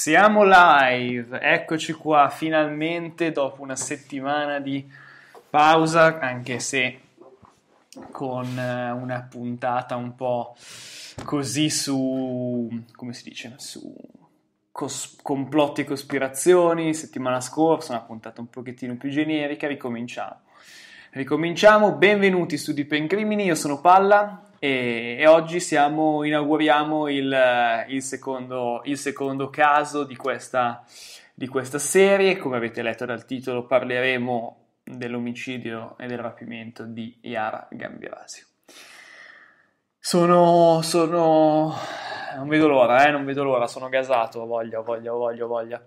Siamo live, eccoci qua finalmente dopo una settimana di pausa, anche se con eh, una puntata un po' così su, come si dice, su cos- complotti e cospirazioni, settimana scorsa una puntata un pochettino più generica, ricominciamo. Ricominciamo, benvenuti su Deep Crimini, io sono Palla, e, e oggi siamo, inauguriamo il, il, secondo, il secondo caso di questa, di questa serie. Come avete letto dal titolo parleremo dell'omicidio e del rapimento di Iara Gambirasio. Sono, sono, non vedo l'ora, eh, non vedo l'ora, sono gasato, voglia, voglia, voglia, voglia.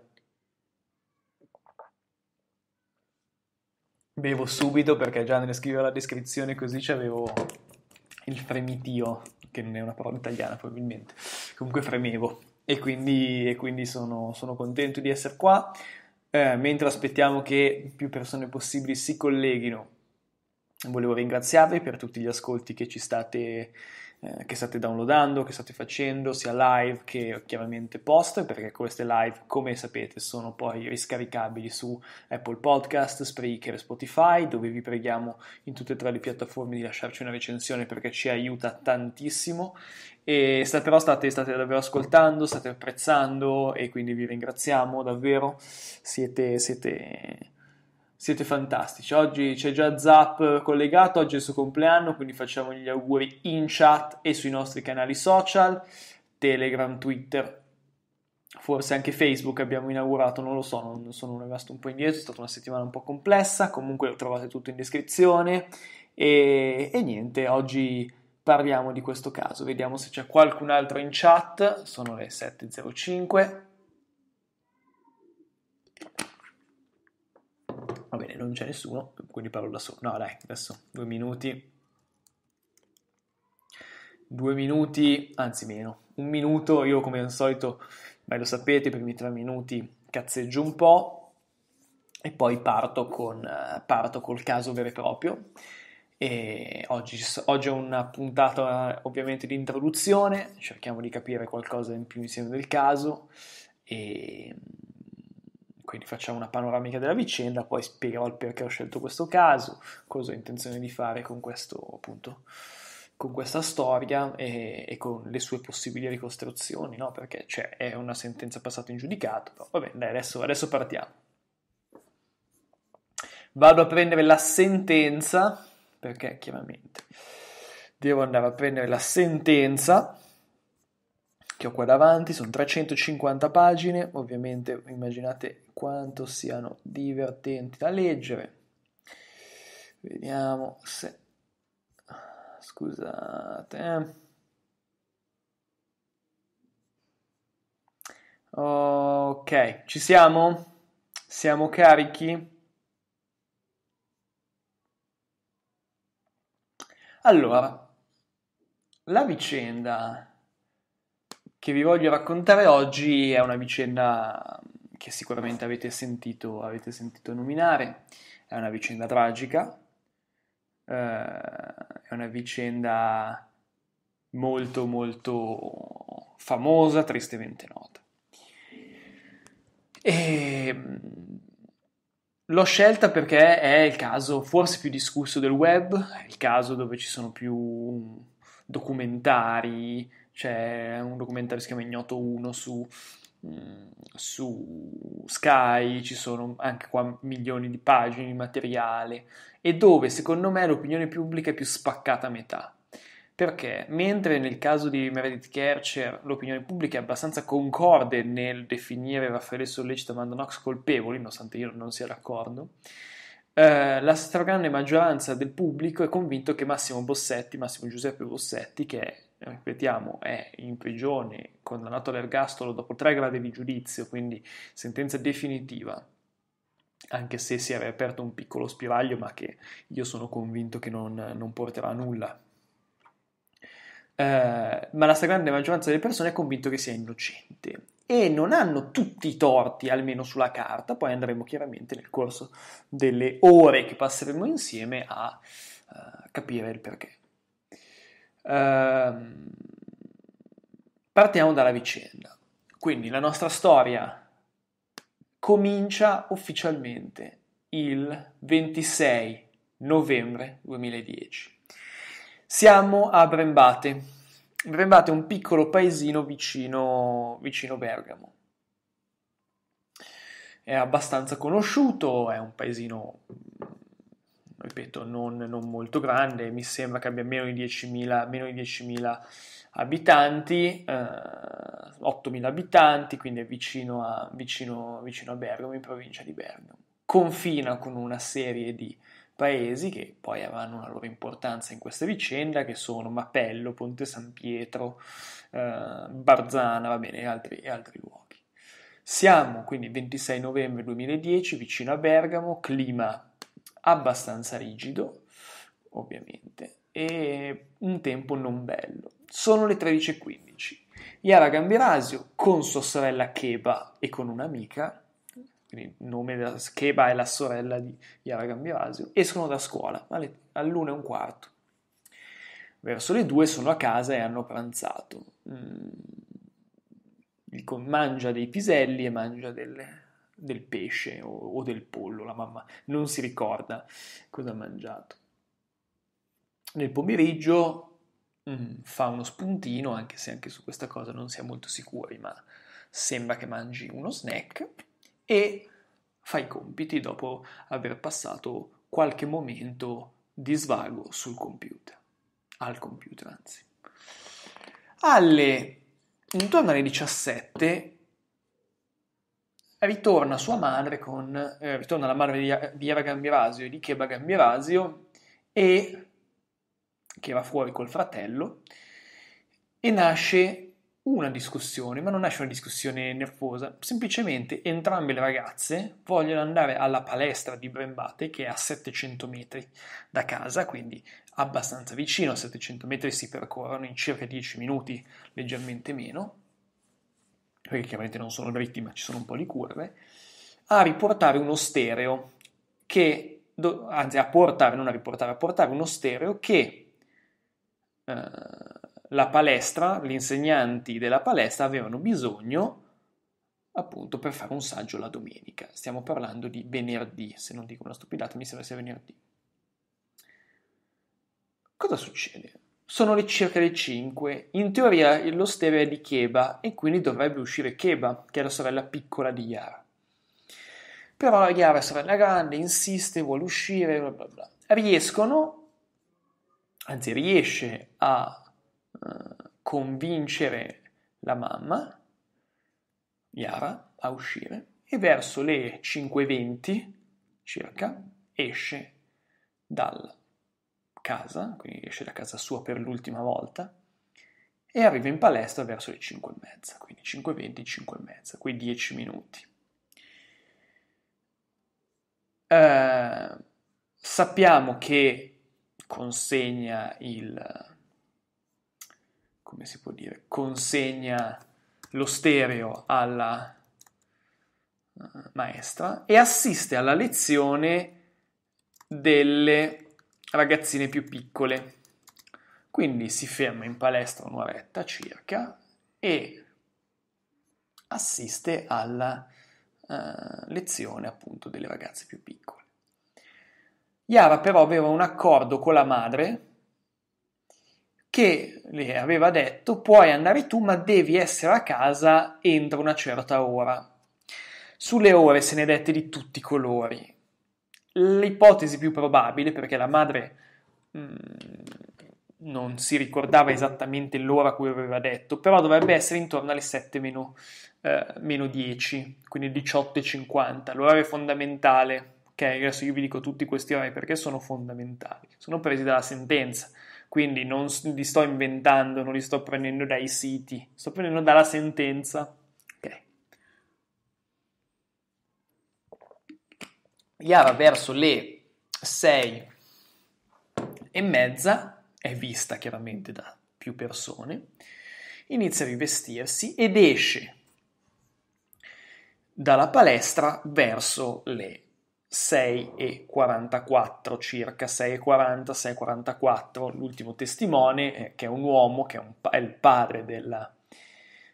Bevo subito perché già nel scrivere la descrizione così ci avevo il fremitio, che non è una parola italiana probabilmente, comunque fremevo e quindi, e quindi sono, sono, contento di essere qua, eh, mentre aspettiamo che più persone possibili si colleghino. Volevo ringraziarvi per tutti gli ascolti che ci state eh, che state downloadando, che state facendo, sia live che chiaramente post, perché queste live, come sapete, sono poi riscaricabili su Apple Podcast, Spreaker e Spotify, dove vi preghiamo in tutte e tre le piattaforme di lasciarci una recensione perché ci aiuta tantissimo. E sta, però state, state davvero ascoltando, state apprezzando e quindi vi ringraziamo davvero. Siete, siete siete fantastici. Oggi c'è già Zap collegato, oggi è il suo compleanno, quindi facciamo gli auguri in chat e sui nostri canali social, Telegram, Twitter, forse anche Facebook abbiamo inaugurato, non lo so, non sono rimasto un po' indietro, è stata una settimana un po' complessa, comunque lo trovate tutto in descrizione e, e niente, oggi parliamo di questo caso, vediamo se c'è qualcun altro in chat, sono le 7.05. Va bene, non c'è nessuno, quindi parlo da solo. No, dai, adesso due minuti. Due minuti, anzi meno, un minuto. Io come al solito, beh lo sapete, i primi tre minuti cazzeggio un po' e poi parto, con, parto col caso vero e proprio. E oggi, oggi è una puntata ovviamente di introduzione, cerchiamo di capire qualcosa in più insieme del caso e quindi facciamo una panoramica della vicenda, poi spiegherò il perché ho scelto questo caso, cosa ho intenzione di fare con, questo, appunto, con questa storia e, e, con le sue possibili ricostruzioni, no? perché cioè, è una sentenza passata in giudicato. Va bene, adesso, adesso partiamo. Vado a prendere la sentenza, perché chiaramente devo andare a prendere la sentenza che ho qua davanti, sono 350 pagine, ovviamente immaginate quanto siano divertenti da leggere. Vediamo se... Scusate. Eh. Ok, ci siamo? Siamo carichi? Allora, la vicenda che vi voglio raccontare oggi è una vicenda che sicuramente avete sentito, avete sentito nominare, è una vicenda tragica, eh, è una vicenda molto molto famosa, tristemente nota. E mm, l'ho scelta perché è il caso forse più discusso del web, è il caso dove ci sono più documentari, c'è un documentario che si chiama Ignoto 1 su, mm, su Sky, ci sono anche qua milioni di pagine di materiale e dove secondo me l'opinione pubblica è più spaccata a metà. Perché mentre nel caso di Meredith Kercher l'opinione pubblica è abbastanza concorde nel definire Raffaele Sollecito e Amanda Knox colpevoli, nonostante io non sia d'accordo, eh, la stragrande maggioranza del pubblico è convinto che Massimo Bossetti, Massimo Giuseppe Bossetti, che è ripetiamo, è in prigione, condannato all'ergastolo dopo tre gradi di giudizio, quindi sentenza definitiva, anche se si era aperto un piccolo spiraglio, ma che io sono convinto che non, non porterà a nulla. Eh, ma la stragrande maggioranza delle persone è convinto che sia innocente e non hanno tutti i torti, almeno sulla carta, poi andremo chiaramente nel corso delle ore che passeremo insieme a eh, capire il perché. Ehm, partiamo dalla vicenda. Quindi la nostra storia comincia ufficialmente il 26 novembre 2010. Siamo a Brembate. Brembate è un piccolo paesino vicino, vicino Bergamo. È abbastanza conosciuto, è un paesino ripeto, non, non, molto grande, mi sembra che abbia meno di 10.000, meno di 10.000 abitanti, eh, 8.000 abitanti, quindi è vicino a, vicino, vicino a, Bergamo, in provincia di Bergamo. Confina con una serie di paesi che poi avranno una loro importanza in questa vicenda, che sono Mappello, Ponte San Pietro, eh, Barzana, va bene, e altri, e altri luoghi. Siamo quindi 26 novembre 2010, vicino a Bergamo, clima abbastanza rigido, ovviamente, e un tempo non bello. Sono le 13.15. Yara Gambirasio con sua sorella Keba e con un'amica, quindi il nome della Keba è la sorella di Yara Gambirasio, escono da scuola alle, all'una e un quarto. Verso le due sono a casa e hanno pranzato. Mm, mangia dei piselli e mangia delle, del pesce o, o del pollo, la mamma non si ricorda cosa ha mangiato. Nel pomeriggio mh, mm, fa uno spuntino, anche se anche su questa cosa non si è molto sicuri, ma sembra che mangi uno snack e fa i compiti dopo aver passato qualche momento di svago sul computer, al computer anzi. Alle, intorno alle 17 ritorna sua madre con, eh, ritorna la madre di, di Eva Gambirasio e di Cheba Gambirasio e che era fuori col fratello e nasce una discussione, ma non nasce una discussione nervosa, semplicemente entrambe le ragazze vogliono andare alla palestra di Brembate che è a 700 metri da casa, quindi abbastanza vicino, 700 metri si percorrono in circa 10 minuti, leggermente meno, perché chiaramente non sono dritti ma ci sono un po' di curve, a riportare uno stereo che, anzi a portare, non a riportare, a portare uno stereo che eh, la palestra, gli insegnanti della palestra avevano bisogno appunto per fare un saggio la domenica. Stiamo parlando di venerdì, se non dico una stupidata, mi sembra sia venerdì. Cosa succede? sono le circa le 5. In teoria lo stereo è di Keba e quindi dovrebbe uscire Keba, che è la sorella piccola di Yara. Però Yara è sorella grande, insiste, vuole uscire, bla bla bla. Riescono, anzi riesce a uh, convincere la mamma, Yara, a uscire e verso le 5.20 circa esce dal casa, quindi esce da casa sua per l'ultima volta, e arriva in palestra verso le 5 e mezza, quindi 5 e 20, 5 e mezza, quei 10 minuti. Eh, sappiamo che consegna il... come si può dire? Consegna lo stereo alla eh, maestra e assiste alla lezione delle ragazzine più piccole. Quindi si ferma in palestra un'oretta circa e assiste alla uh, lezione appunto delle ragazze più piccole. Yara però aveva un accordo con la madre che le aveva detto puoi andare tu ma devi essere a casa entro una certa ora. Sulle ore se ne dette di tutti i colori L'ipotesi più probabile, perché la madre mh, mm, non si ricordava esattamente l'ora a cui aveva detto, però dovrebbe essere intorno alle 7 meno, eh, meno 10, quindi 18.50, l'orario fondamentale. Ok, adesso io vi dico tutti questi orari perché sono fondamentali, sono presi dalla sentenza, quindi non li sto inventando, non li sto prendendo dai siti, sto prendendo dalla sentenza Iara verso le 6 e mezza, è vista chiaramente da più persone, inizia a rivestirsi ed esce dalla palestra verso le 6,44 circa, 6,40, 6,44. L'ultimo testimone, che è un uomo, che è, un, è il padre della,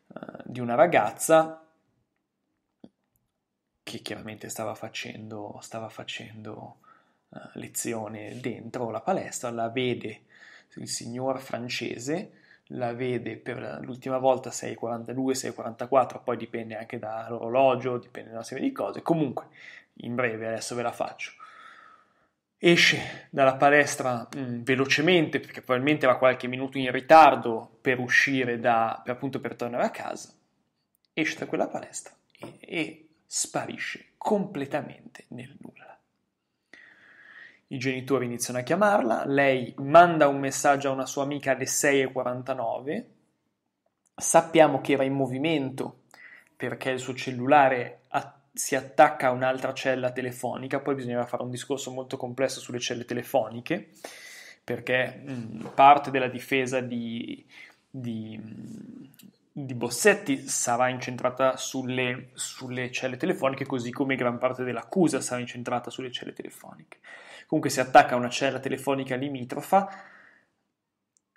uh, di una ragazza, che chiaramente stava facendo, stava facendo uh, eh, lezione dentro la palestra, la vede il signor francese, la vede per l'ultima volta 6.42, 6.44, poi dipende anche dall'orologio, dipende da una serie di cose, comunque in breve adesso ve la faccio. Esce dalla palestra mh, mm, velocemente perché probabilmente va qualche minuto in ritardo per uscire da, per, appunto per tornare a casa, esce da quella palestra e, e sparisce completamente nel nulla. I genitori iniziano a chiamarla, lei manda un messaggio a una sua amica alle 6.49, sappiamo che era in movimento perché il suo cellulare attiva si attacca a un'altra cella telefonica, poi bisognava fare un discorso molto complesso sulle celle telefoniche, perché mh, mm, parte della difesa di, di, di Bossetti sarà incentrata sulle, sulle celle telefoniche, così come gran parte dell'accusa sarà incentrata sulle celle telefoniche. Comunque si attacca a una cella telefonica limitrofa,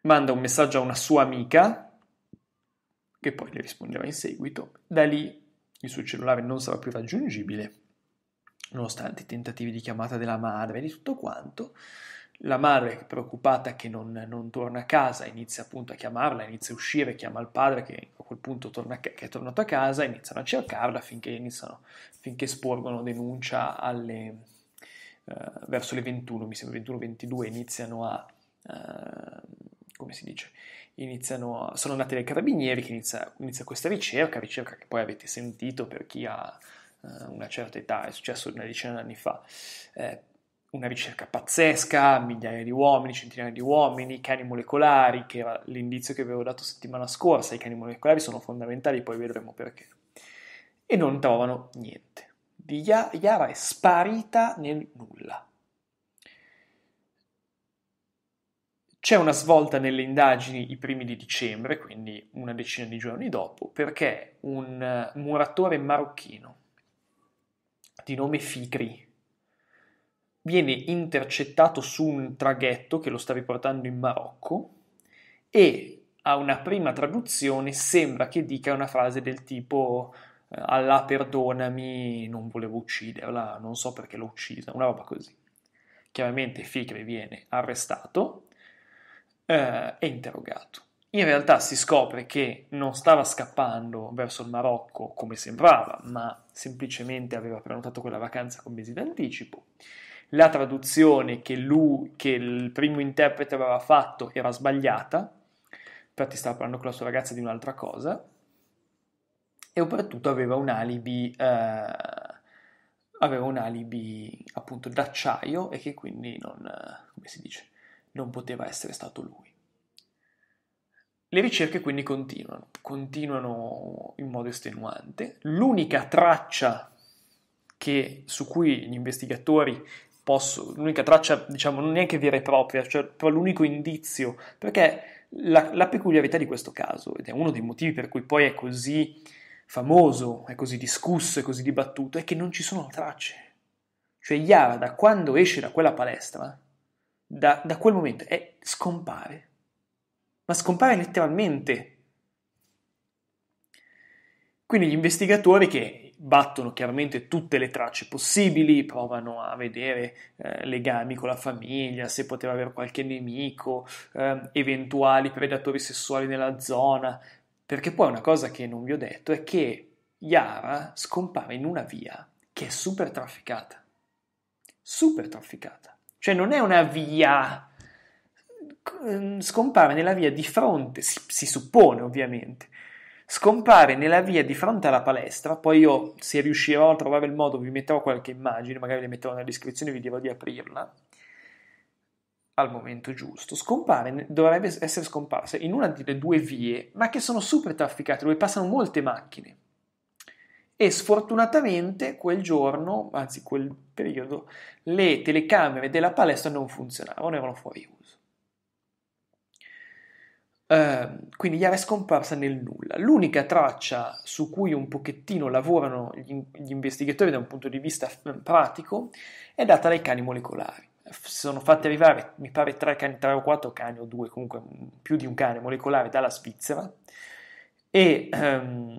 manda un messaggio a una sua amica, che poi le risponderà in seguito, da lì il suo cellulare non sarà più raggiungibile, nonostante i tentativi di chiamata della madre e di tutto quanto, la madre, preoccupata che non, non, torna a casa, inizia appunto a chiamarla, inizia a uscire, chiama il padre che a quel punto torna, che è tornato a casa, iniziano a cercarla finché, iniziano, finché sporgono denuncia alle, eh, verso le 21, mi sembra 21-22, iniziano a... Eh, come si dice? Iniziano a, sono andati dai carabinieri che inizia, inizia questa ricerca, ricerca che poi avete sentito per chi ha eh, una certa età, è successo una decina di anni fa. Eh, una ricerca pazzesca, migliaia di uomini, centinaia di uomini, cani molecolari, che era l'indizio che avevo dato settimana scorsa, i cani molecolari sono fondamentali, poi vedremo perché. E non trovano niente. Di Yara è sparita nel nulla. C'è una svolta nelle indagini i primi di dicembre, quindi una decina di giorni dopo, perché un eh, muratore marocchino di nome Fikri, viene intercettato su un traghetto che lo sta riportando in Marocco e a una prima traduzione sembra che dica una frase del tipo eh, Allah perdonami, non volevo ucciderla, non so perché l'ho uccisa, una roba così. Chiaramente Ficre viene arrestato eh, e interrogato. In realtà si scopre che non stava scappando verso il Marocco come sembrava, ma semplicemente aveva prenotato quella vacanza con mesi d'anticipo. anticipo la traduzione che, lui, che il primo interprete aveva fatto era sbagliata, infatti stava parlando con la sua ragazza di un'altra cosa, e soprattutto aveva un alibi, eh, aveva un alibi appunto d'acciaio e che quindi non, eh, come si dice, non poteva essere stato lui. Le ricerche quindi continuano, continuano in modo estenuante. L'unica traccia che, su cui gli investigatori posso, l'unica traccia, diciamo, non neanche vera e propria, cioè l'unico indizio, perché la, la peculiarità di questo caso, ed è uno dei motivi per cui poi è così famoso, è così discusso, è così dibattuto, è che non ci sono tracce. Cioè Yara da quando esce da quella palestra, da, da quel momento, è, scompare. Ma scompare letteralmente. Quindi gli investigatori che battono chiaramente tutte le tracce possibili, provano a vedere eh, legami con la famiglia, se poteva avere qualche nemico, eh, eventuali predatori sessuali nella zona, perché poi una cosa che non vi ho detto è che Yara scompare in una via che è super trafficata, super trafficata, cioè non è una via ehm, scompare nella via di fronte, si, si suppone ovviamente, scompare nella via di fronte alla palestra, poi io se riuscirò a trovare il modo vi metterò qualche immagine, magari le metterò nella descrizione, e vi dirò di aprirla al momento giusto, scompare, dovrebbe essere scomparsa in una delle due vie, ma che sono super trafficate, dove passano molte macchine. E sfortunatamente quel giorno, anzi quel periodo, le telecamere della palestra non funzionavano, erano fuori uso. Ehm, quindi Yara è scomparsa nel nulla. L'unica traccia su cui un pochettino lavorano gli, gli investigatori da un punto di vista pratico è data dai cani molecolari. F- sono fatti arrivare, mi pare, tre, cani, tre o quattro cani o due, comunque più di un cane molecolare dalla Svizzera e um,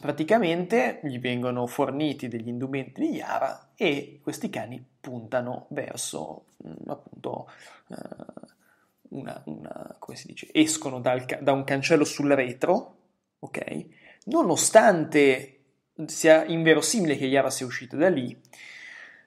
praticamente gli vengono forniti degli indumenti di Yara e questi cani puntano verso appunto uh, una, una, come si dice, escono dal, da un cancello sul retro, ok? Nonostante sia inverosimile che Yara sia uscita da lì,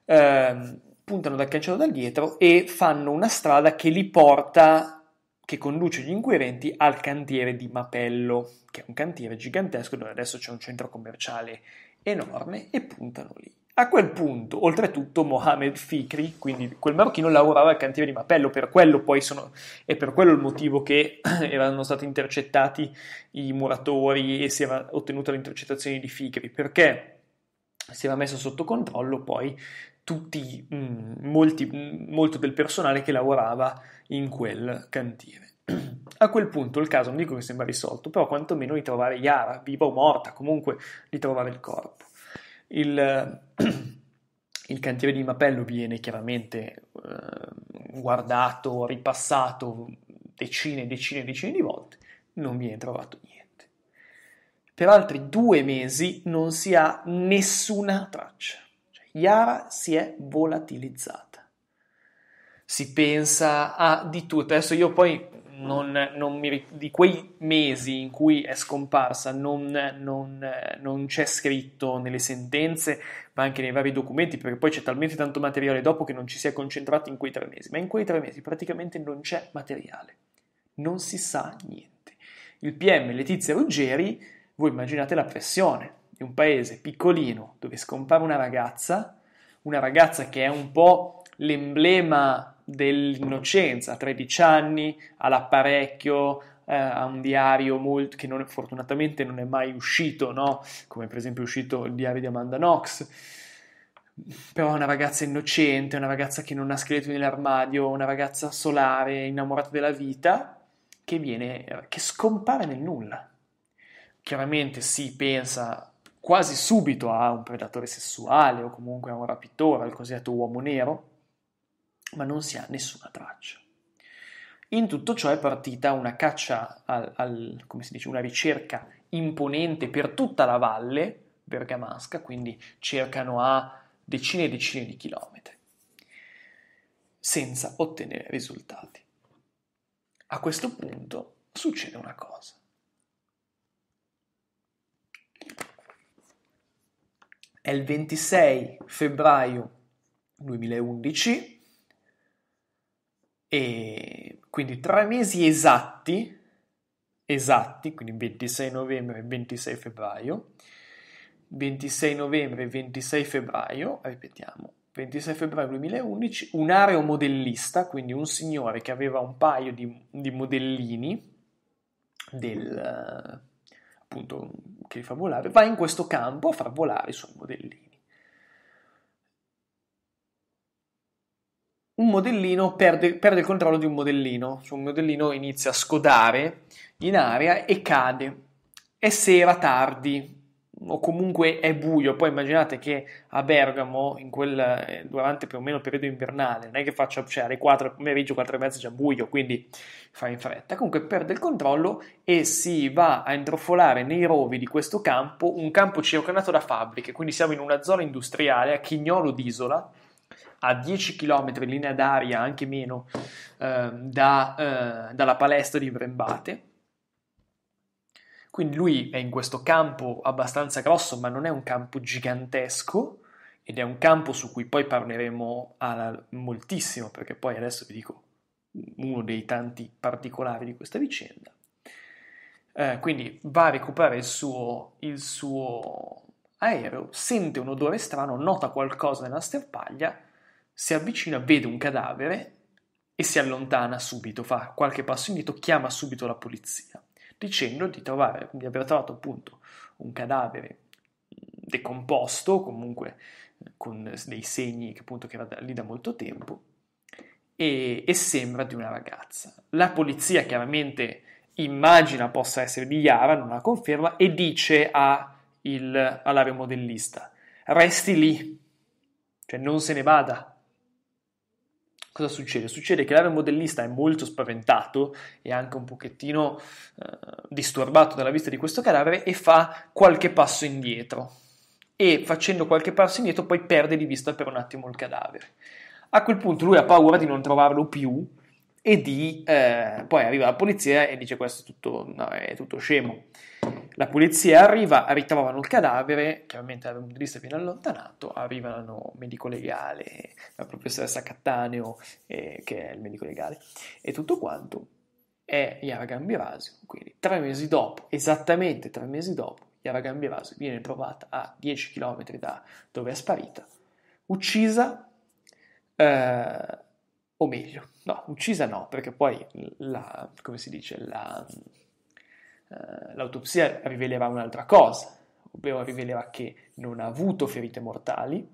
ehm, puntano dal cancello dal dietro e fanno una strada che li porta, che conduce gli inquirenti al cantiere di Mapello, che è un cantiere gigantesco dove adesso c'è un centro commerciale enorme e puntano lì. A quel punto, oltretutto, Mohamed Fikri, quindi quel marocchino, lavorava al cantiere di Mappello, per quello poi sono, è per quello il motivo che erano stati intercettati i muratori e si era ottenuta l'intercettazione di Fikri, perché si era messo sotto controllo poi tutti, mh, mm, molti, mh, mm, molto del personale che lavorava in quel cantiere. A quel punto il caso non dico che sembra risolto, però quantomeno di trovare Yara, viva o morta, comunque di trovare il corpo. Il, il cantiere di Mapello viene chiaramente eh, guardato, ripassato decine e decine e decine di volte, non viene trovato niente. Per altri due mesi non si ha nessuna traccia. Cioè, Yara si è volatilizzata si pensa a ah, di tutto. Adesso io poi non, non mi, di quei mesi in cui è scomparsa non, non, non, c'è scritto nelle sentenze, ma anche nei vari documenti, perché poi c'è talmente tanto materiale dopo che non ci si è concentrati in quei tre mesi, ma in quei tre mesi praticamente non c'è materiale, non si sa niente. Il PM Letizia Ruggeri, voi immaginate la pressione di un paese piccolino dove scompare una ragazza, una ragazza che è un po' l'emblema dell'innocenza, a 13 anni, all'apparecchio, eh, a un diario molto, che non fortunatamente non è mai uscito, no? come per esempio è uscito il diario di Amanda Knox. Però è una ragazza innocente, una ragazza che non ha scheletro nell'armadio, una ragazza solare, innamorata della vita, che, viene, che scompare nel nulla. Chiaramente si pensa quasi subito a un predatore sessuale o comunque a un rapitore, al cosiddetto uomo nero, ma non si ha nessuna traccia. In tutto ciò è partita una caccia, al, al, come si dice, una ricerca imponente per tutta la valle bergamasca, quindi cercano a decine e decine di chilometri, senza ottenere risultati. A questo punto succede una cosa. È il 26 febbraio 2011 e quindi tre mesi esatti, esatti, quindi 26 novembre e 26 febbraio, 26 novembre e 26 febbraio, ripetiamo, 26 febbraio 2011, un aeromodellista, quindi un signore che aveva un paio di, di modellini del, appunto, che fa volare, va in questo campo a far volare i suoi modellini. un modellino perde, perde il controllo di un modellino, cioè un modellino inizia a scodare in aria e cade. È sera tardi o comunque è buio, poi immaginate che a Bergamo quel, eh, durante più o meno il periodo invernale non è che faccia, cioè alle 4 del pomeriggio, 4 e mezza già buio, quindi fa in fretta, comunque perde il controllo e si va a introfolare nei rovi di questo campo, un campo circondato da fabbriche, quindi siamo in una zona industriale a Chignolo d'Isola, a 10 km in linea d'aria, anche meno, eh, da, eh, dalla palestra di Brembate. Quindi lui è in questo campo abbastanza grosso, ma non è un campo gigantesco, ed è un campo su cui poi parleremo alla, moltissimo, perché poi adesso vi dico uno dei tanti particolari di questa vicenda. Eh, quindi va a recuperare il suo, il suo aereo, sente un odore strano, nota qualcosa nella sterpaglia si avvicina, vede un cadavere e si allontana subito, fa qualche passo indietro, chiama subito la polizia, dicendo di, trovare, di aver trovato appunto un cadavere decomposto, comunque con dei segni che appunto che era lì da molto tempo, e, e sembra di una ragazza. La polizia chiaramente immagina possa essere di Yara, non la conferma, e dice il, all'aeromodellista, resti lì, cioè non se ne vada, cosa succede? Succede che l'aeromodellista è molto spaventato e anche un pochettino eh, disturbato dalla vista di questo cadavere e fa qualche passo indietro e facendo qualche passo indietro poi perde di vista per un attimo il cadavere. A quel punto lui ha paura di non trovarlo più e di, eh, poi arriva la polizia e dice questo è tutto, no, è tutto scemo. La polizia arriva, ritrovano il cadavere, chiaramente dal punto di vista viene allontanato, arrivano il medico legale, la professoressa Cattaneo, eh, che è il medico legale, e tutto quanto è Yara Gambirasio. Quindi tre mesi dopo, esattamente tre mesi dopo, Yara Gambirasio viene trovata a 10 km da dove è sparita, uccisa, eh, o meglio, no, uccisa no, perché poi la, come si dice, la, eh, l'autopsia rivelerà un'altra cosa, ovvero rivelerà che non ha avuto ferite mortali,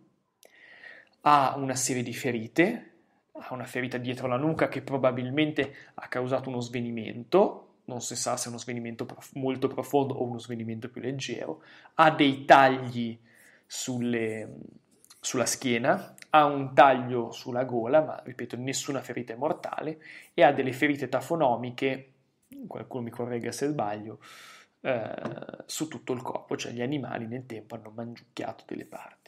ha una serie di ferite, ha una ferita dietro la nuca che probabilmente ha causato uno svenimento, non si sa se è uno svenimento prof- molto profondo o uno svenimento più leggero, ha dei tagli sulle, sulla schiena, ha un taglio sulla gola, ma ripeto, nessuna ferita è mortale, e ha delle ferite tafonomiche, qualcuno mi corregga se sbaglio, eh, su tutto il corpo, cioè gli animali nel tempo hanno mangiucchiato delle parti.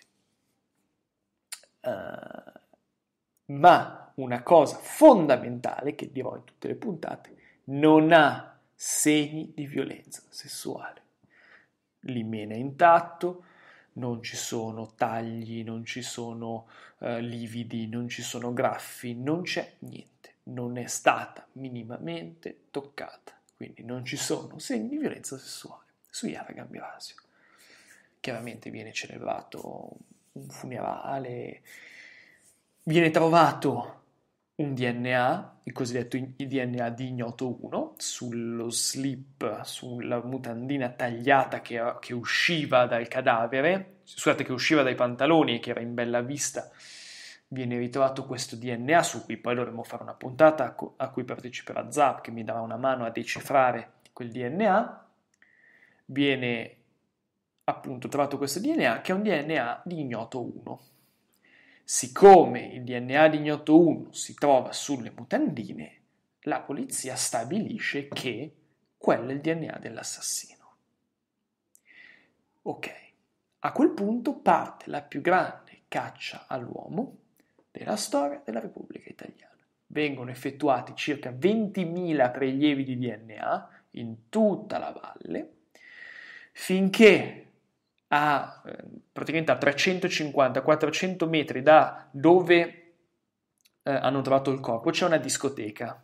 Uh, ma una cosa fondamentale che dirò in tutte le puntate, non ha segni di violenza sessuale. L'imene è intatto, non ci sono tagli, non ci sono eh, lividi, non ci sono graffi, non c'è niente, non è stata minimamente toccata, quindi non ci sono segni di violenza sessuale su Yara Gambirasio. Chiaramente viene celebrato un funerale, viene trovato un DNA, il cosiddetto DNA di ignoto 1, sullo slip, sulla mutandina tagliata che, che, usciva dal cadavere, scusate, che usciva dai pantaloni e che era in bella vista, viene ritrovato questo DNA su cui poi dovremo fare una puntata a, co- a cui parteciperà Zap che mi darà una mano a decifrare quel DNA. Viene appunto trovato questo DNA che è un DNA di ignoto 1. Siccome il DNA di ignoto 1 si trova sulle mutandine, la polizia stabilisce che quello è il DNA dell'assassino. Ok, a quel punto parte la più grande caccia all'uomo della storia della Repubblica Italiana. Vengono effettuati circa 20.000 prelievi di DNA in tutta la valle finché a ehm, praticamente a 350-400 metri da dove eh, hanno trovato il corpo c'è una discoteca.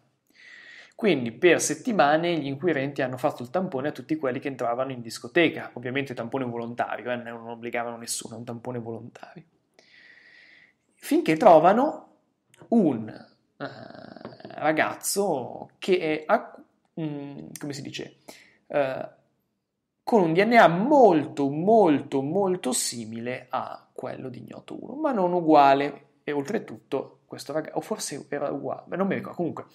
Quindi per settimane gli inquirenti hanno fatto il tampone a tutti quelli che entravano in discoteca, ovviamente tampone volontario, eh, non obbligavano nessuno, è un tampone volontario. Finché trovano un eh, ragazzo che è, mh, mm, come si dice, eh, con un DNA molto molto molto simile a quello di ignoto 1, ma non uguale e oltretutto questo ragazzo, o forse era uguale, non mi ricordo, comunque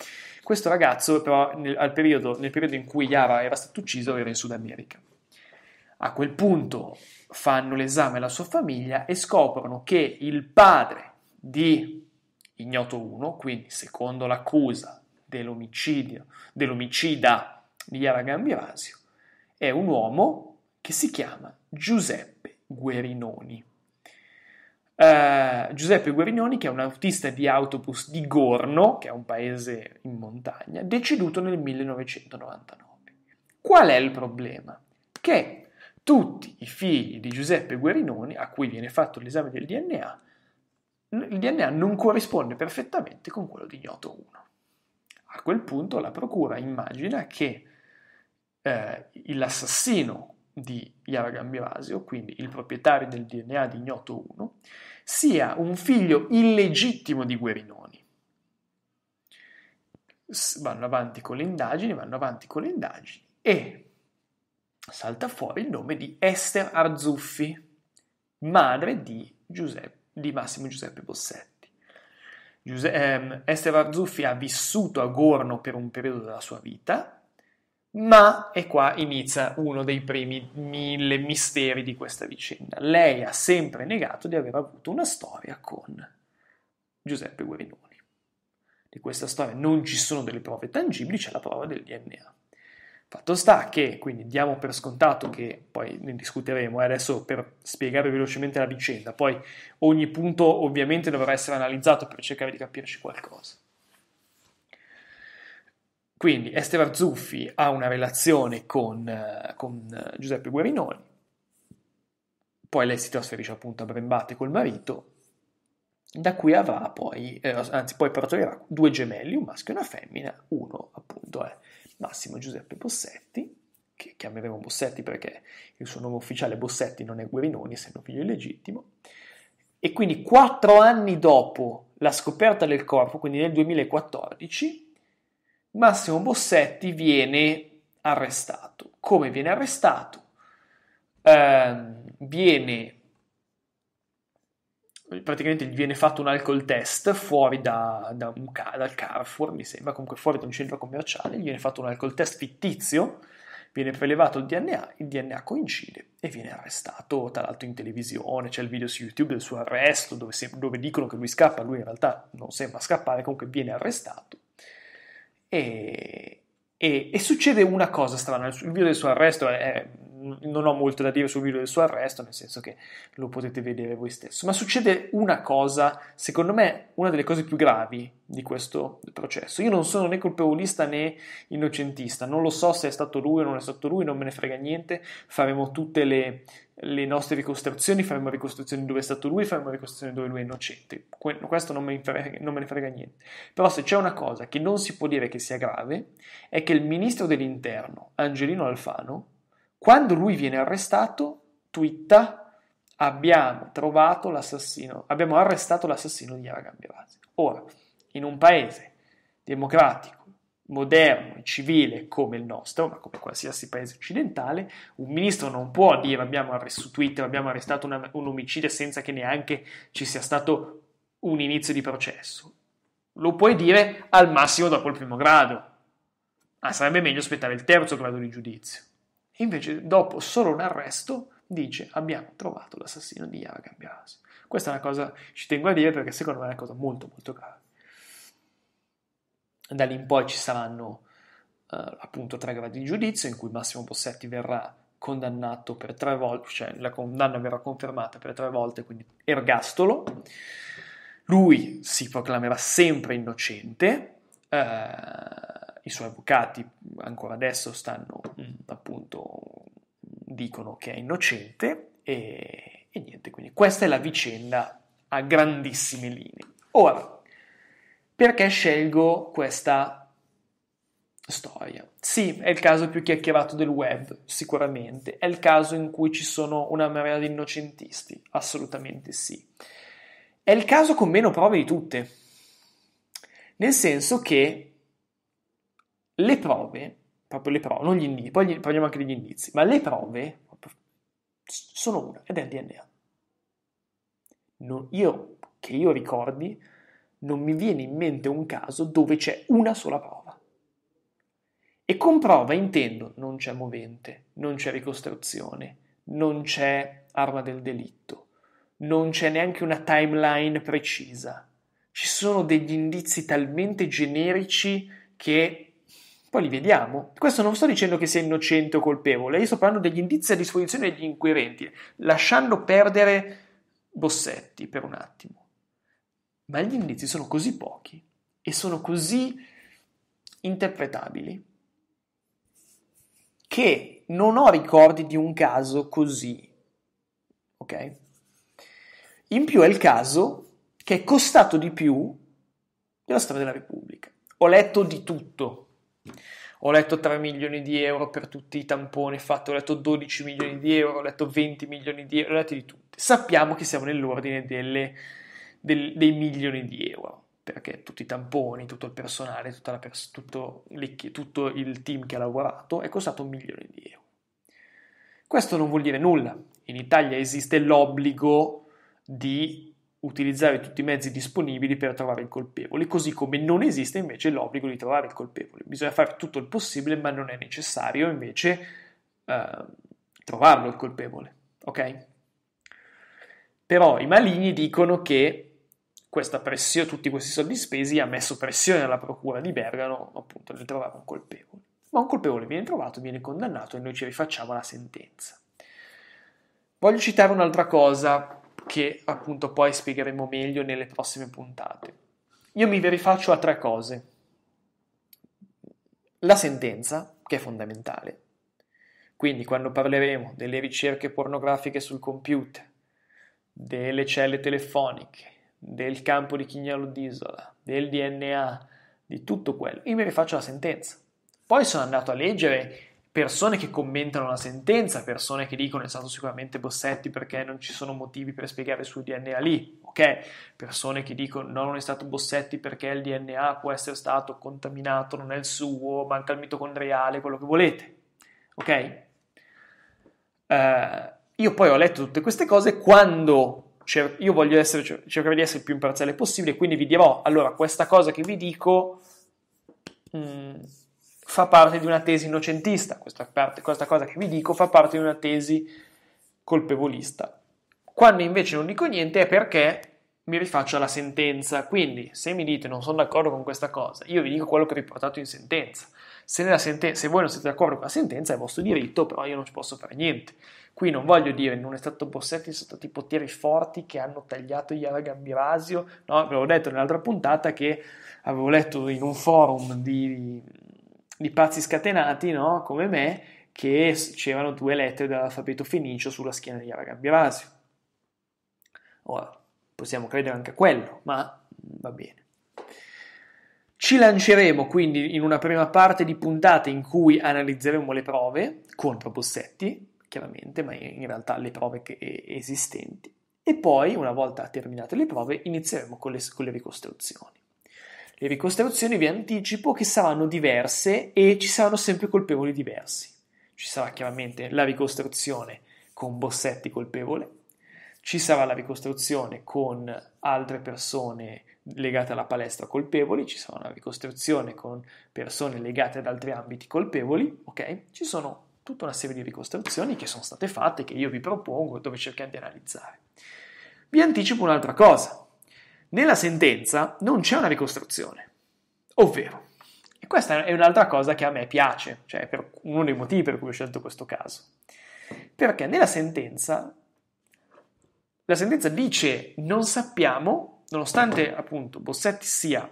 questo ragazzo però nel periodo, nel periodo in cui Yara era stato ucciso era in Sud America. A quel punto fanno l'esame alla sua famiglia e scoprono che il padre di Ignoto 1, quindi secondo l'accusa dell'omicidio, dell'omicida di Yara Gambirasio, è un uomo che si chiama Giuseppe Guerinoni. Uh, Giuseppe Guerinoni, che è un autista di autobus di Gorno, che è un paese in montagna, deceduto nel 1999. Qual è il problema? Che tutti i figli di Giuseppe Guerinoni, a cui viene fatto l'esame del DNA, il DNA non corrisponde perfettamente con quello di Gnoto 1. A quel punto la procura immagina che eh, l'assassino di Yara Gambirasio, quindi il proprietario del DNA di Ignoto 1, sia un figlio illegittimo di Guerinoni. Vanno avanti con le indagini, vanno avanti con le indagini e salta fuori il nome di Esther Arzuffi, madre di, Giuseppe, di Massimo Giuseppe Bossetti. Giuse- ehm, Esther Arzuffi ha vissuto a Gorno per un periodo della sua vita, ma, e qua inizia uno dei primi mille misteri di questa vicenda, lei ha sempre negato di aver avuto una storia con Giuseppe Guerinoni. Di questa storia non ci sono delle prove tangibili, c'è la prova del DNA. Fatto sta che, quindi diamo per scontato che, poi ne discuteremo, eh, adesso per spiegare velocemente la vicenda, poi ogni punto ovviamente dovrà essere analizzato per cercare di capirci qualcosa. Quindi Estevar Zuffi ha una relazione con, eh, con eh, Giuseppe Guerinoni, poi lei si trasferisce appunto a Brembate col marito, da cui avrà poi, eh, anzi poi partorirà due gemelli, un maschio e una femmina, uno appunto è Massimo Giuseppe Bossetti, che chiameremo Bossetti perché il suo nome ufficiale Bossetti non è Guerinoni, essendo figlio illegittimo, e quindi quattro anni dopo la scoperta del corpo, quindi nel 2014, Massimo Bossetti viene arrestato. Come viene arrestato? Eh, viene praticamente gli viene fatto un alcol test fuori da, da un, dal Carrefour, mi sembra, comunque fuori da un centro commerciale, gli viene fatto un alcol test fittizio, viene prelevato il DNA, il DNA coincide e viene arrestato, tra l'altro in televisione, c'è il video su YouTube del suo arresto dove, se, dove dicono che lui scappa, lui in realtà non sembra scappare, comunque viene arrestato e, e, e succede una cosa strana, il video del suo arresto è, non ho molto da dire sul video del suo arresto, nel senso che lo potete vedere voi stesso. Ma succede una cosa, secondo me, una delle cose più gravi di questo processo. Io non sono né colpevolista né innocentista, non lo so se è stato lui o non è stato lui, non me ne frega niente, faremo tutte le le nostre ricostruzioni, faremo ricostruzioni dove è stato lui, faremo ricostruzioni dove lui è innocente. Questo non me, frega, non me ne frega niente. Però se c'è una cosa che non si può dire che sia grave, è che il ministro dell'interno, Angelino Alfano, quando lui viene arrestato, twitta abbiamo trovato l'assassino, abbiamo arrestato l'assassino di Aragan Birasi. Ora, in un paese democratico, moderno e civile come il nostro, ma come qualsiasi paese occidentale, un ministro non può dire abbiamo arrestato Twitter, abbiamo arrestato una, un omicidio senza che neanche ci sia stato un inizio di processo. Lo puoi dire al massimo dopo il primo grado, ma sarebbe meglio aspettare il terzo grado di giudizio. Invece, dopo solo un arresto, dice abbiamo trovato l'assassino di Yara Cambiasi. Questa è una cosa, ci tengo a dire perché secondo me è una cosa molto molto grave. Da lì in poi ci saranno eh, appunto tre gradi di giudizio in cui Massimo Bossetti verrà condannato per tre volte, cioè la condanna verrà confermata per tre volte, quindi ergastolo. Lui si proclamerà sempre innocente, eh, i suoi avvocati ancora adesso stanno mm, appunto dicono che è innocente e, e niente, quindi questa è la vicenda a grandissime linee. Ora, perché scelgo questa storia? Sì, è il caso più chiacchierato del web, sicuramente. È il caso in cui ci sono una marea di innocentisti, assolutamente sì. È il caso con meno prove di tutte. Nel senso che le prove, proprio le prove, non gli indizi, poi parliamo anche degli indizi, ma le prove sono una ed è il DNA. Non, io, che io ricordi, non mi viene in mente un caso dove c'è una sola prova. E con prova intendo non c'è movente, non c'è ricostruzione, non c'è arma del delitto, non c'è neanche una timeline precisa. Ci sono degli indizi talmente generici che poi li vediamo. Questo non sto dicendo che sia innocente o colpevole, io sto parlando degli indizi a disposizione degli inquirenti, lasciando perdere Bossetti per un attimo ma gli indizi sono così pochi e sono così interpretabili che non ho ricordi di un caso così. Ok? In più è il caso che è costato di più della storia della Repubblica. Ho letto di tutto. Ho letto 3 milioni di euro per tutti i tamponi fatti, ho letto 12 milioni di euro, ho letto 20 milioni di euro, ho letto di tutti. Sappiamo che siamo nell'ordine delle del, dei milioni di euro, perché tutti i tamponi, tutto il personale, pers- tutto, tutto il team che ha lavorato è costato milioni di euro. Questo non vuol dire nulla. In Italia esiste l'obbligo di utilizzare tutti i mezzi disponibili per trovare il colpevole, così come non esiste invece l'obbligo di trovare il colpevole. Bisogna fare tutto il possibile, ma non è necessario invece eh, trovarlo il colpevole, ok? Però i maligni dicono che questa pressione, tutti questi soldi spesi ha messo pressione alla procura di Bergamo appunto nel trovare un colpevole. Ma un colpevole viene trovato, viene condannato e noi ci rifacciamo la sentenza. Voglio citare un'altra cosa che appunto poi spiegheremo meglio nelle prossime puntate. Io mi rifaccio a tre cose. La sentenza, che è fondamentale. Quindi quando parleremo delle ricerche pornografiche sul computer, delle celle telefoniche, del campo di Chignalo d'Isola, del DNA, di tutto quello. Io mi rifaccio la sentenza. Poi sono andato a leggere persone che commentano la sentenza, persone che dicono è stato sicuramente Bossetti perché non ci sono motivi per spiegare il suo DNA lì, ok? Persone che dicono no, non è stato Bossetti perché il DNA può essere stato contaminato, non è il suo, manca il mitocondriale, quello che volete, ok? Uh, io poi ho letto tutte queste cose quando cer- io voglio essere, cer- cercare di essere il più imparziale possibile, quindi vi dirò, allora, questa cosa che vi dico mh, mm, fa parte di una tesi innocentista, questa, parte, questa cosa che vi dico fa parte di una tesi colpevolista. Quando invece non dico niente è perché mi rifaccio alla sentenza, quindi se mi dite non sono d'accordo con questa cosa, io vi dico quello che ho riportato in sentenza se, senten- se voi non siete d'accordo con la sentenza è vostro diritto, però io non ci posso fare niente. Qui non voglio dire non è stato Bossetti, sono stati poteri forti che hanno tagliato Iara Gambirasio. No, avevo detto nell'altra puntata che avevo letto in un forum di, di pazzi scatenati, no, come me, che c'erano due lettere dell'alfabeto fenicio sulla schiena di Iara Gambirasio. Ora, possiamo credere anche a quello, ma va bene. Ci lanceremo quindi in una prima parte di puntata in cui analizzeremo le prove contro Bossetti, chiaramente, ma in realtà le prove esistenti. E poi, una volta terminate le prove, inizieremo con le, con le ricostruzioni. Le ricostruzioni vi anticipo che saranno diverse e ci saranno sempre colpevoli diversi. Ci sarà chiaramente la ricostruzione con Bossetti colpevole, ci sarà la ricostruzione con altre persone legate alla palestra colpevoli, ci sarà una ricostruzione con persone legate ad altri ambiti colpevoli, ok? Ci sono tutta una serie di ricostruzioni che sono state fatte, che io vi propongo, dove cerchiamo di analizzare. Vi anticipo un'altra cosa. Nella sentenza non c'è una ricostruzione, ovvero, e questa è un'altra cosa che a me piace, cioè per uno dei motivi per cui ho scelto questo caso, perché nella sentenza, la sentenza dice non sappiamo nonostante appunto Bossetti sia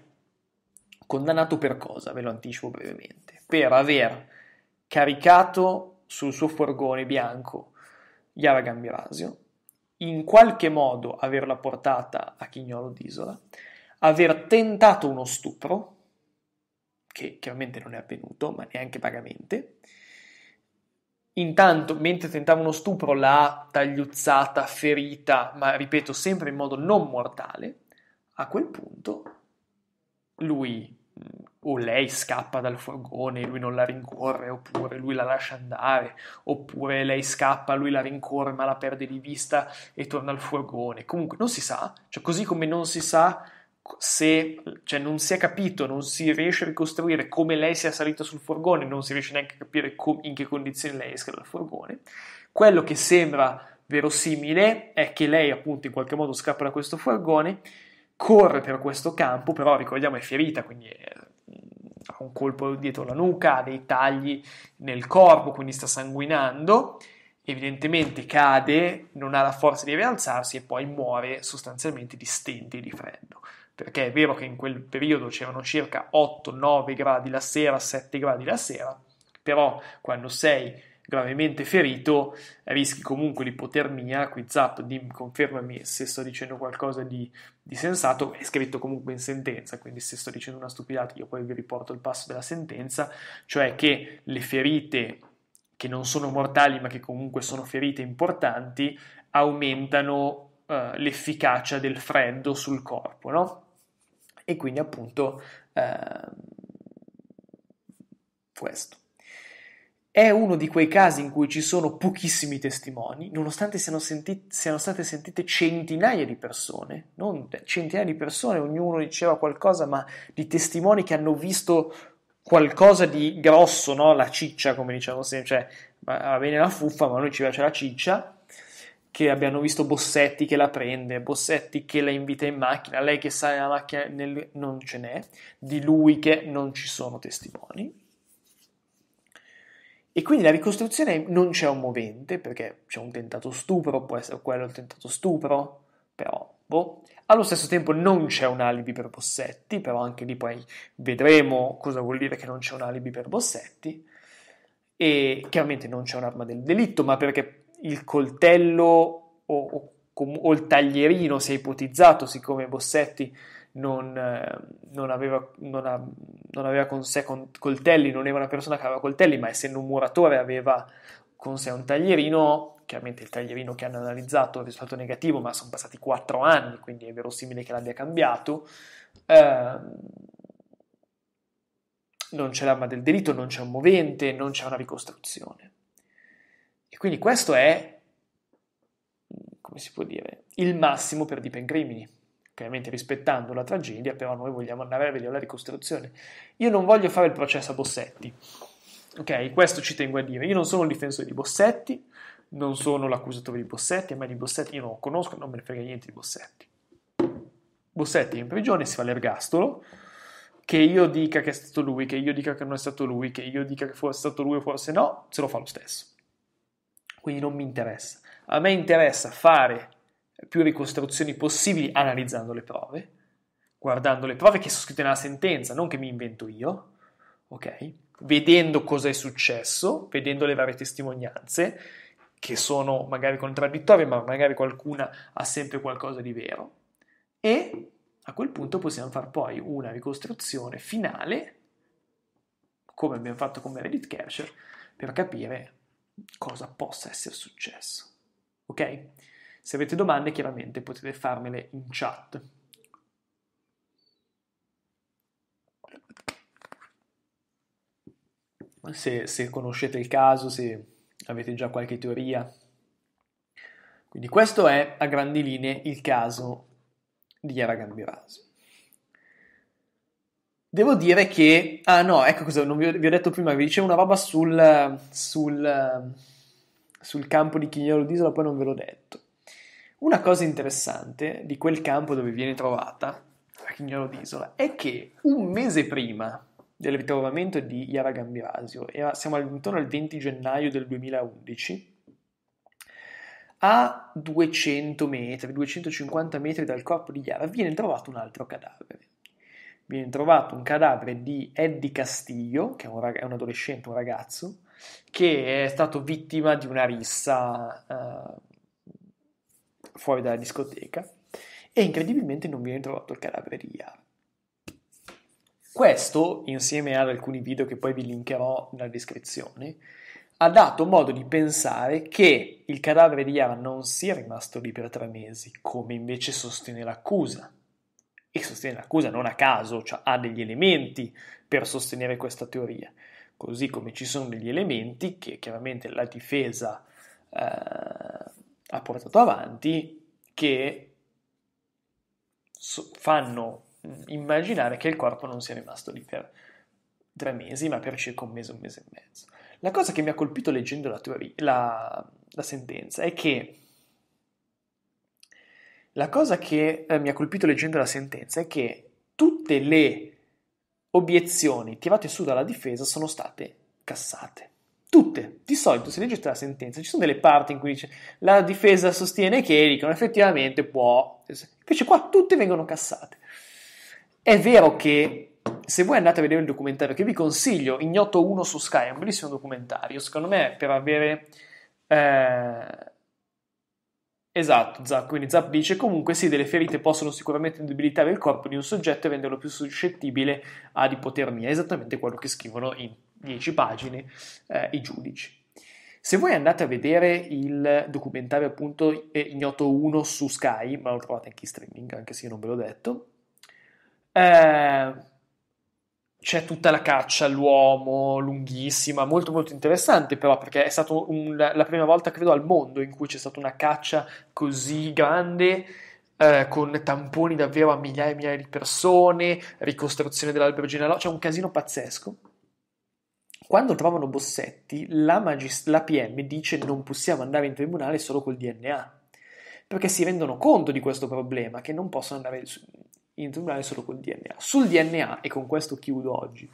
condannato per cosa, ve lo anticipo brevemente, per aver caricato sul suo furgone bianco Yara Gambirasio, in qualche modo averla portata a Chignolo d'Isola, aver tentato uno stupro, che chiaramente non è avvenuto, ma neanche vagamente, Intanto, mentre tentava uno stupro, l'ha tagliuzzata, ferita, ma ripeto, sempre in modo non mortale a quel punto lui mm, o lei scappa dal furgone, e lui non la rincorre, oppure lui la lascia andare, oppure lei scappa, lui la rincorre ma la perde di vista e torna al furgone. Comunque non si sa, cioè così come non si sa se, cioè non si è capito, non si riesce a ricostruire come lei sia salita sul furgone, non si riesce neanche a capire com- in che condizioni lei esca dal furgone. Quello che sembra verosimile è che lei appunto in qualche modo scappa da questo furgone corre per questo campo, però ricordiamo è ferita, quindi eh, ha un colpo dietro la nuca, ha dei tagli nel corpo, quindi sta sanguinando, evidentemente cade, non ha la forza di rialzarsi e poi muore sostanzialmente di stenti e di freddo. Perché è vero che in quel periodo c'erano circa 8-9 gradi la sera, 7 gradi la sera, però quando sei gravemente ferito, eh, rischi comunque l'ipotermia. Qui Zap dim, confermami se sto dicendo qualcosa di, di, sensato, è scritto comunque in sentenza, quindi se sto dicendo una stupidata io poi vi riporto il passo della sentenza, cioè che le ferite che non sono mortali ma che comunque sono ferite importanti aumentano eh, l'efficacia del freddo sul corpo, no? E quindi appunto eh, questo. È uno di quei casi in cui ci sono pochissimi testimoni, nonostante siano, senti- siano state sentite centinaia di persone, non centinaia di persone, ognuno diceva qualcosa, ma di testimoni che hanno visto qualcosa di grosso, no? la ciccia, come diciamo sempre, cioè va bene la fuffa, ma a noi ci piace la ciccia, che abbiamo visto Bossetti che la prende, Bossetti che la invita in macchina, lei che sale la macchina, nel... non ce n'è, di lui che non ci sono testimoni e quindi la ricostruzione non c'è un movente, perché c'è un tentato stupro, può essere quello il tentato stupro, però boh. Allo stesso tempo non c'è un alibi per Bossetti, però anche lì poi vedremo cosa vuol dire che non c'è un alibi per Bossetti. E chiaramente non c'è un'arma del delitto, ma perché il coltello o, o, o il taglierino si è ipotizzato, siccome Bossetti non, eh, non, aveva, non, ha, non aveva, con sé con, coltelli, non era una persona che aveva coltelli, ma essendo un muratore aveva con sé un taglierino, chiaramente il taglierino che hanno analizzato è risultato negativo, ma sono passati 4 anni, quindi è verosimile che l'abbia cambiato. Eh, non c'è l'arma del delitto, non c'è un movente, non c'è una ricostruzione. E quindi questo è, come si può dire, il massimo per deep crimini chiaramente rispettando la tragedia, però noi vogliamo andare a vedere la ricostruzione. Io non voglio fare il processo a Bossetti, ok? Questo ci tengo a dire. Io non sono il difensore di Bossetti, non sono l'accusatore di Bossetti, a me di Bossetti io non lo conosco, non me ne frega niente di Bossetti. Bossetti è in prigione, si fa l'ergastolo, che io dica che è stato lui, che io dica che non è stato lui, che io dica che fosse stato lui o forse no, se lo fa lo stesso. Quindi non mi interessa. A me interessa fare più ricostruzioni possibili analizzando le prove, guardando le prove che sono scritte nella sentenza, non che mi invento io, ok? Vedendo cosa è successo, vedendo le varie testimonianze, che sono magari contraddittorie, ma magari qualcuna ha sempre qualcosa di vero, e a quel punto possiamo fare poi una ricostruzione finale, come abbiamo fatto con Meredith Kercher, per capire cosa possa essere successo. Ok? Se avete domande chiaramente potete farmele in chat. Se, se conoscete il caso, se avete già qualche teoria. Quindi questo è a grandi linee il caso di Yara Gambirasi. Devo dire che, ah no, ecco cosa non vi ho, vi ho detto prima, vi dicevo una roba sul, sul, sul campo di Chignolo d'Isola, poi non ve l'ho detto. Una cosa interessante di quel campo dove viene trovata, la Chignolo d'Isola, è che un mese prima del ritrovamento di Yara Gambirasio, era, siamo intorno al 20 gennaio del 2011, a 200 metri, 250 metri dal corpo di Yara, viene trovato un altro cadavere. Viene trovato un cadavere di Eddie Castillo, che è un, rag- è un adolescente, un ragazzo, che è stato vittima di una rissa eh, fuori dalla discoteca e incredibilmente non viene trovato il cadavere di Yara. Questo, insieme ad alcuni video che poi vi linkerò nella descrizione, ha dato modo di pensare che il cadavere di Yara non sia rimasto lì per tre mesi, come invece sostiene l'accusa. E sostiene l'accusa non a caso, cioè ha degli elementi per sostenere questa teoria, così come ci sono degli elementi che chiaramente la difesa eh, ha portato avanti che fanno mm, immaginare che il corpo non sia rimasto lì per tre mesi, ma per circa un mese, un mese e mezzo. La cosa che mi ha colpito leggendo la, teoria, la, la sentenza è che la cosa che eh, mi ha colpito leggendo la sentenza è che tutte le obiezioni tirate su dalla difesa sono state cassate. Tutte. Di solito, se leggete la sentenza, ci sono delle parti in cui dice la difesa sostiene che dicono effettivamente può. Invece qua tutte vengono cassate. È vero che se voi andate a vedere il documentario che vi consiglio, Ignoto 1 su Sky, è un bellissimo documentario, secondo me per avere... Eh... Esatto, Zap, quindi Zap dice comunque sì, delle ferite possono sicuramente debilitare il corpo di un soggetto e renderlo più suscettibile ad ipotermia, esattamente quello che scrivono in 10 pagine eh, i giudici. Se voi andate a vedere il documentario appunto Ignoto 1 su Sky, ma lo trovate anche in streaming, anche se io non ve l'ho detto, eh, c'è tutta la caccia all'uomo, lunghissima, molto molto interessante però, perché è stata la prima volta, credo, al mondo in cui c'è stata una caccia così grande eh, con tamponi davvero a migliaia e migliaia di persone, ricostruzione dell'albero genealogico, c'è cioè un casino pazzesco. Quando trovano Bossetti, la, magist- la PM dice non possiamo andare in tribunale solo col DNA, perché si rendono conto di questo problema, che non possono andare in tribunale solo col DNA. Sul DNA, e con questo chiudo oggi,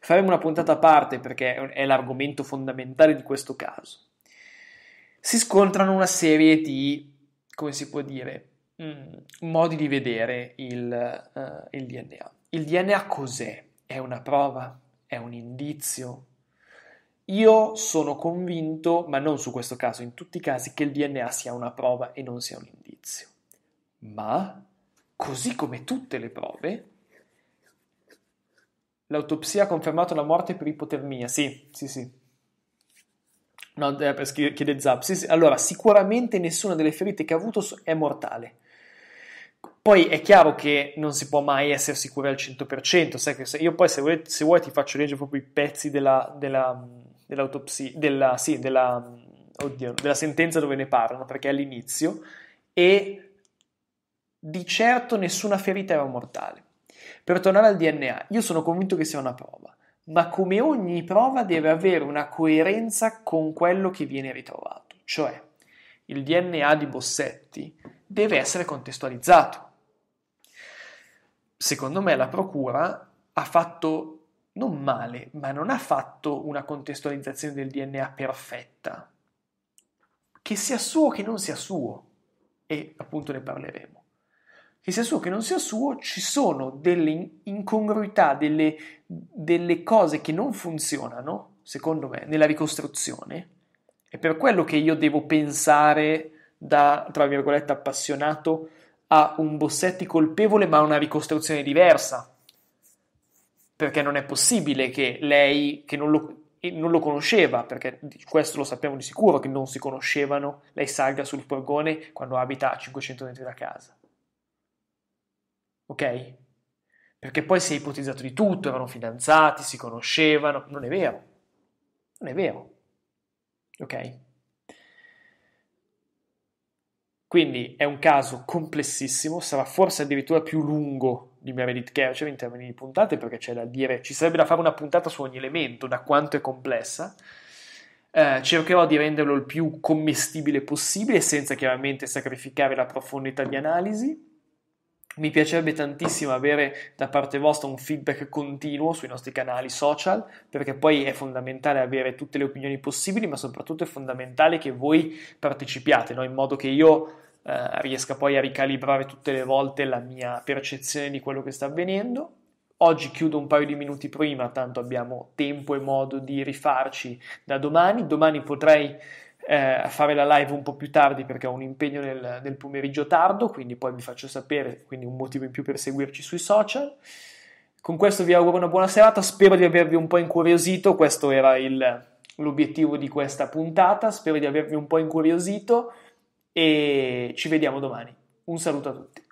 faremo una puntata a parte perché è l'argomento fondamentale di questo caso. Si scontrano una serie di, come si può dire, mh, mm, modi di vedere il, uh, il DNA. Il DNA cos'è? È una prova? È un indizio? Io sono convinto, ma non su questo caso, in tutti i casi, che il DNA sia una prova e non sia un indizio. Ma, così come tutte le prove, l'autopsia ha confermato la morte per ipotermia. Sì, sì, sì. No, eh, per chiede Zap. Sì, sì. Allora, sicuramente nessuna delle ferite che ha avuto è mortale. Poi è chiaro che non si può mai essere sicuri al 100%, sai che se, io poi se vuoi, se vuoi ti faccio leggere proprio i pezzi della, della dell'autopsia, della, sì, della, mm, oddio, della sentenza dove ne parlano, perché è all'inizio, e di certo nessuna ferita era mortale. Per tornare al DNA, io sono convinto che sia una prova, ma come ogni prova deve avere una coerenza con quello che viene ritrovato, cioè il DNA di Bossetti deve essere contestualizzato. Secondo me la procura ha fatto non male, ma non ha fatto una contestualizzazione del DNA perfetta. Che sia suo o che non sia suo, e appunto ne parleremo. Che sia suo o che non sia suo, ci sono delle incongruità, delle, delle cose che non funzionano, secondo me, nella ricostruzione. È per quello che io devo pensare da, tra virgolette, appassionato a un Bossetti colpevole ma a una ricostruzione diversa, perché non è possibile che lei, che non lo, non lo conosceva, perché questo lo sappiamo di sicuro che non si conoscevano, lei salga sul furgone quando abita a 500 metri da casa. Ok? Perché poi si è ipotizzato di tutto, erano fidanzati, si conoscevano, non è vero. Non è vero. Ok? Quindi è un caso complessissimo, sarà forse addirittura più lungo di Meredith Kercher in termini di puntate, perché c'è da dire, ci sarebbe da fare una puntata su ogni elemento, da quanto è complessa. Eh, cercherò di renderlo il più commestibile possibile, senza chiaramente sacrificare la profondità di analisi. Mi piacerebbe tantissimo avere da parte vostra un feedback continuo sui nostri canali social, perché poi è fondamentale avere tutte le opinioni possibili, ma soprattutto è fondamentale che voi partecipiate, no? in modo che io eh, riesca poi a ricalibrare tutte le volte la mia percezione di quello che sta avvenendo. Oggi chiudo un paio di minuti prima, tanto abbiamo tempo e modo di rifarci da domani. Domani potrei eh, fare la live un po' più tardi perché ho un impegno nel, nel pomeriggio tardo, quindi poi vi faccio sapere, quindi un motivo in più per seguirci sui social. Con questo vi auguro una buona serata, spero di avervi un po' incuriosito, questo era il, l'obiettivo di questa puntata, spero di avervi un po' incuriosito e ci vediamo domani. Un saluto a tutti.